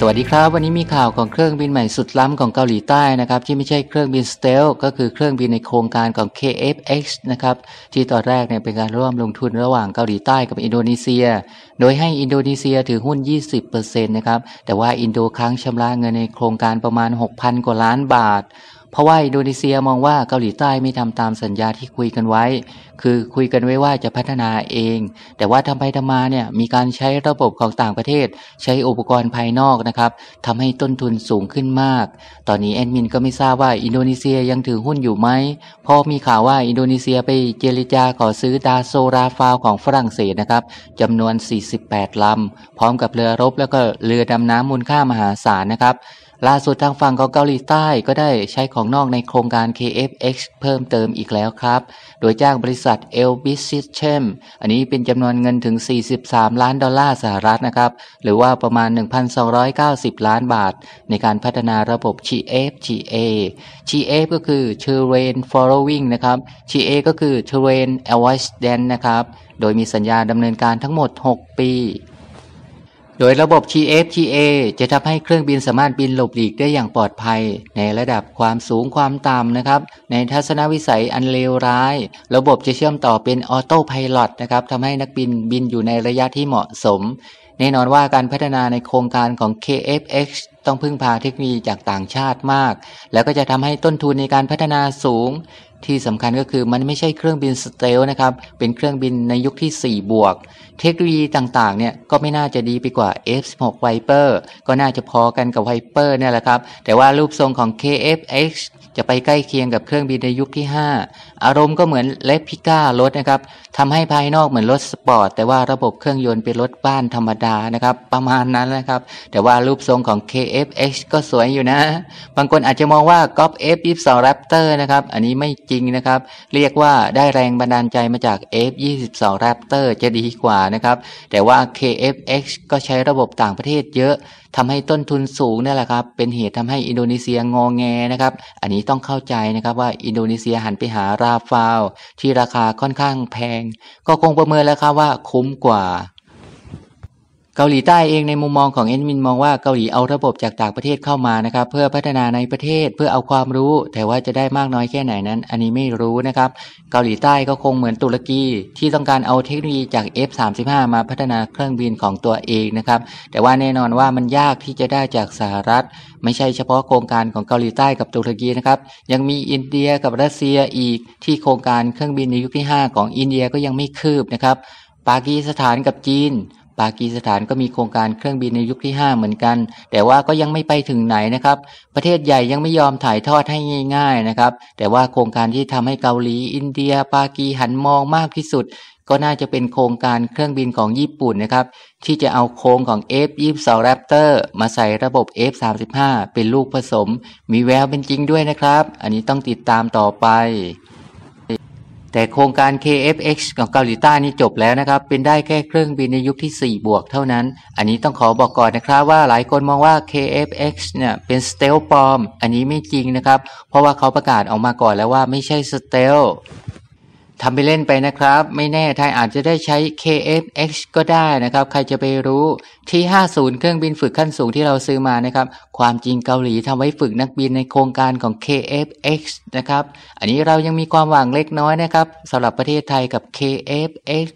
สวัสดีครับ วันนี้มีข่าวของเครื่องบินใหม่สุดล้ำของเกาหลีใต้นะครับที่ไม่ใช่เครื่องบินสเตลก็คือเครื่องบินในโครงการของ KFX นะครับที่ตอนแรกเนี่ยเป็นการร่วมลงทุนระหว่างเกาหลีใต้กับอินโดนีเซีย โดยให้อินโดนีเซียถือหุ้น 20%นะครับ แต่ว่าอินโดค้างชำระเงินในโครงการประมาณ 6,000 กว่าล้านบาทเพราะว่าอินโดนีเซียมองว่าเกาหลีใต้ไม่ทำตามสัญญาที่คุยกันไว้ คือคุยกันไว้ว่าจะพัฒนาเอง แต่ว่าทำไปทำมาเนี่ยมีการใช้ระบบของต่างประเทศ ใช้อุปกรณ์ภายนอกนะครับทำให้ต้นทุนสูงขึ้นมาก ตอนนี้แอดมินก็ไม่ทราบว่าอินโดนีเซียยังถือหุ้นอยู่ไหมพอมีข่าวว่าอินโดนีเซียไปเจรจาขอซื้อดาโซราฟาวของฝรั่งเศสนะครับจำนวน 48ลำพร้อมกับเรือรบแล้วก็เรือดำน้ำมูลค่ามหาศาลนะครับล่าสุดทางฝั่งของเกาหลีใต้ก็ได้ใช้ของนอกในโครงการ KFX เพิ่มเติมอีกแล้วครับ โดยจ้างบริษัท Elbit System อันนี้เป็นจำนวนเงินถึง 43 ล้านดอลลาร์สหรัฐนะครับ หรือว่าประมาณ 1,290 ล้านบาทในการพัฒนาระบบ GFGA GF ก็คือ Terrain Following นะครับ GA ก็คือ Terrain Avoidance นะครับ โดยมีสัญญาดำเนินการทั้งหมด 6 ปีโดยระบบ g f t a จะทำให้เครื่องบินสามารถบินหลบหลีกได้อย่างปลอดภัย ในระดับความสูงความต่ำนะครับในทัศนวิสัยอันเลวร้าย ระบบจะเชื่อมต่อเป็นออโต้พายロนะครับทำให้นักบินบินอยู่ในระยะที่เหมาะสม แน่นอนว่าการพัฒนาในโครงการของ KFX ต้องพึ่งพาเทคโนโลยีจากต่างชาติมาก แล้วก็จะทำให้ต้นทุนในการพัฒนาสูงที่สำคัญก็คือมันไม่ใช่เครื่องบินสเตลนะครับ เป็นเครื่องบินในยุคที่ 4 บวก เทคโนโลยีต่าง ๆ เนี่ย ก็ไม่น่าจะดีไปกว่า F16 Viper ก็น่าจะพอกันกับ Viper เนี่ยแหละครับ แต่ว่ารูปทรงของ KFX จะไปใกล้เคียงกับเครื่องบินในยุคที่ 5 อารมณ์ก็เหมือนเลพิก้ารถนะครับ ทำให้ภายนอกเหมือนรถสปอร์ต แต่ว่าระบบเครื่องยนต์เป็นรถบ้านธรรมดานะครับ ประมาณนั้นนะครับ แต่ว่ารูปทรงของ k f x ก็สวยอยู่นะ บางคนอาจจะมองว่ากอล์ฟ F22 Raptor นะครับ อันนี้ไม่จริงนะครับ เรียกว่าได้แรงบันดาลใจมาจาก F22 Raptor จะดีกว่านะครับ แต่ว่า KFX ก็ใช้ระบบต่างประเทศเยอะทำให้ต้นทุนสูงนั่นแหละครับ เป็นเหตุทำให้อินโดนีเซียงองแงนะครับ อันนี้ต้องเข้าใจนะครับว่าอินโดนีเซียหันไปหาราฟาวที่ราคาค่อนข้างแพง ก็คงประเมินแล้วครับว่าคุ้มกว่าเกาหลีใต้เองในมุมมองของเอ็นมินมองว่าเกาหลีเอาระบบจากต่างประเทศเข้ามานะครับเพื่อพัฒนาในประเทศเพื่อเอาความรู้ แต่ว่าจะได้มากน้อยแค่ไหนนั้นอันนี้ไม่รู้นะครับเกาหลีใต้ก็คงเหมือนตุรกีที่ต้องการเอาเทคโนโลยีจาก F35 มาพัฒนาเครื่องบินของตัวเองนะครับแต่ว่าแน่นอนว่ามันยากที่จะได้จากสหรัฐ ไม่ใช่เฉพาะโครงการของเกาหลีใต้กับตุรกีนะครับยังมีอินเดียกับรัสเซียอีกที่โครงการเครื่องบินในยุคที่5ของอินเดียก็ยังไม่คืบนะครับปากีสถานกับจีนปากีสถานก็มีโครงการเครื่องบินในยุคที่5เหมือนกัน แต่ว่าก็ยังไม่ไปถึงไหนนะครับ ประเทศใหญ่ยังไม่ยอมถ่ายทอดให้ง่ายๆนะครับ แต่ว่าโครงการที่ทำให้เกาหลี อินเดีย ปากีหันมองมากที่สุด ก็น่าจะเป็นโครงการเครื่องบินของญี่ปุ่นนะครับ ที่จะเอาโครงของ F22 Raptor มาใส่ระบบ F35 เป็นลูกผสม มีแววเป็นจริงด้วยนะครับ อันนี้ต้องติดตามต่อไปแต่โครงการ KFX ของเกาหลีใต้นี่จบแล้วนะครับ เป็นได้แค่เครื่องบินในยุคที่ 4 บวกเท่านั้น อันนี้ต้องขอบอกก่อนนะครับว่าหลายคนมองว่า KFX เนี่ยเป็นสเตลปอมอันนี้ไม่จริงนะครับ เพราะว่าเขาประกาศออกมาก่อนแล้วว่าไม่ใช่สเตลทำไปเล่นไปนะครับ ไม่แน่ไทยอาจจะได้ใช้ KFX ก็ได้นะครับ ใครจะไปรู้ที่ 50 เครื่องบินฝึกขั้นสูงที่เราซื้อมานะครับ ความจริงเกาหลีทำไว้ฝึกนักบินในโครงการของ KFX นะครับ อันนี้เรายังมีความหวังเล็กน้อยนะครับสำหรับประเทศไทยกับ KFX